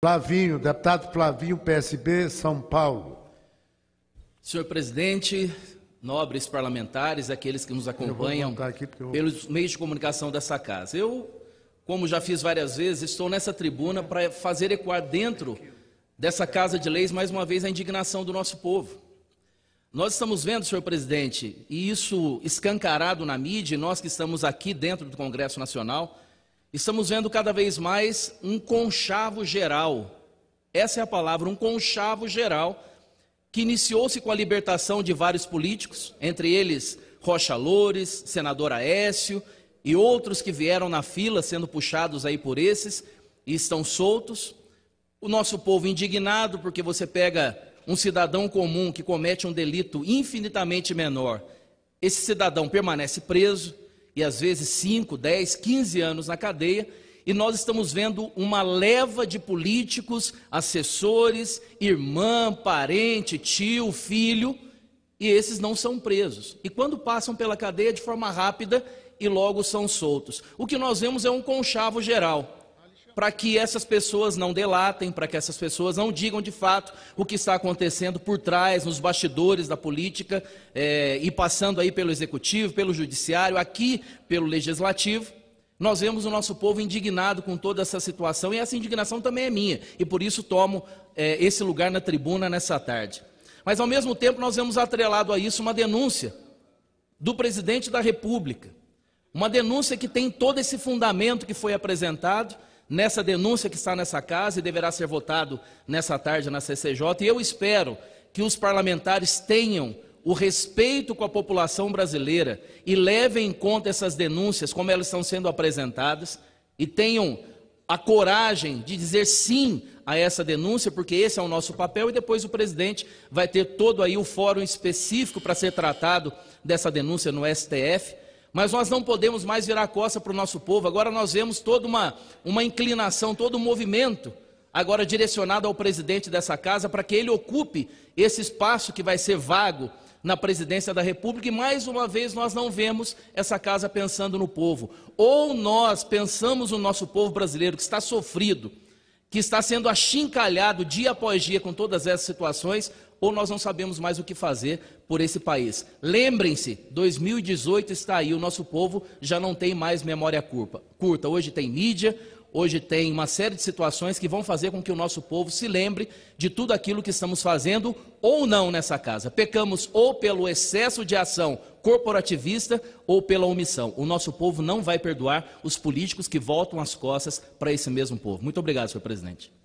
Flavinho, deputado Flavinho, PSB, São Paulo. Senhor presidente, nobres parlamentares, aqueles que nos acompanham pelos meios de comunicação dessa casa. Eu, como já fiz várias vezes, estou nessa tribuna para fazer ecoar dentro dessa Casa de Leis mais uma vez a indignação do nosso povo. Nós estamos vendo, senhor presidente, e isso escancarado na mídia, nós que estamos aqui dentro do Congresso Nacional, Estamos vendo cada vez mais um conchavo geral. Essa é a palavra, um conchavo geral, que iniciou-se com a libertação de vários políticos, entre eles Rocha Loures, senador Aécio e outros que vieram na fila sendo puxados aí por esses e estão soltos. O nosso povo indignado porque você pega um cidadão comum que comete um delito infinitamente menor, esse cidadão permanece preso, e às vezes 5, 10, 15 anos na cadeia, e nós estamos vendo uma leva de políticos, assessores, irmã, parente, tio, filho, e esses não são presos. E quando passam pela cadeia de forma rápida e logo são soltos. O que nós vemos é um conchavo geral para que essas pessoas não delatem, para que essas pessoas não digam de fato o que está acontecendo por trás, nos bastidores da política, é, e passando aí pelo executivo, pelo judiciário, aqui pelo legislativo. Nós vemos o nosso povo indignado com toda essa situação, e essa indignação também é minha, e por isso tomo é, esse lugar na tribuna nessa tarde. Mas, ao mesmo tempo, nós vemos atrelado a isso uma denúncia do presidente da República, uma denúncia que tem todo esse fundamento que foi apresentado nessa denúncia que está nessa casa e deverá ser votado nessa tarde na CCJ. E eu espero que os parlamentares tenham o respeito com a população brasileira e levem em conta essas denúncias como elas estão sendo apresentadas e tenham a coragem de dizer sim a essa denúncia, porque esse é o nosso papel, e depois o presidente vai ter todo aí o fórum específico para ser tratado dessa denúncia no STF. Mas nós não podemos mais virar a costa para o nosso povo. Agora nós vemos toda uma, uma inclinação, todo um movimento, agora direcionado ao presidente dessa casa, para que ele ocupe esse espaço que vai ser vago na presidência da República. E mais uma vez nós não vemos essa casa pensando no povo. Ou nós pensamos no nosso povo brasileiro que está sofrido que está sendo achincalhado dia após dia com todas essas situações, ou nós não sabemos mais o que fazer por esse país. Lembrem-se, 2018 está aí, o nosso povo já não tem mais memória curta. Hoje tem mídia, hoje tem uma série de situações que vão fazer com que o nosso povo se lembre de tudo aquilo que estamos fazendo ou não nessa casa. Pecamos ou pelo excesso de ação corporativista ou pela omissão. O nosso povo não vai perdoar os políticos que voltam as costas para esse mesmo povo. Muito obrigado, senhor presidente.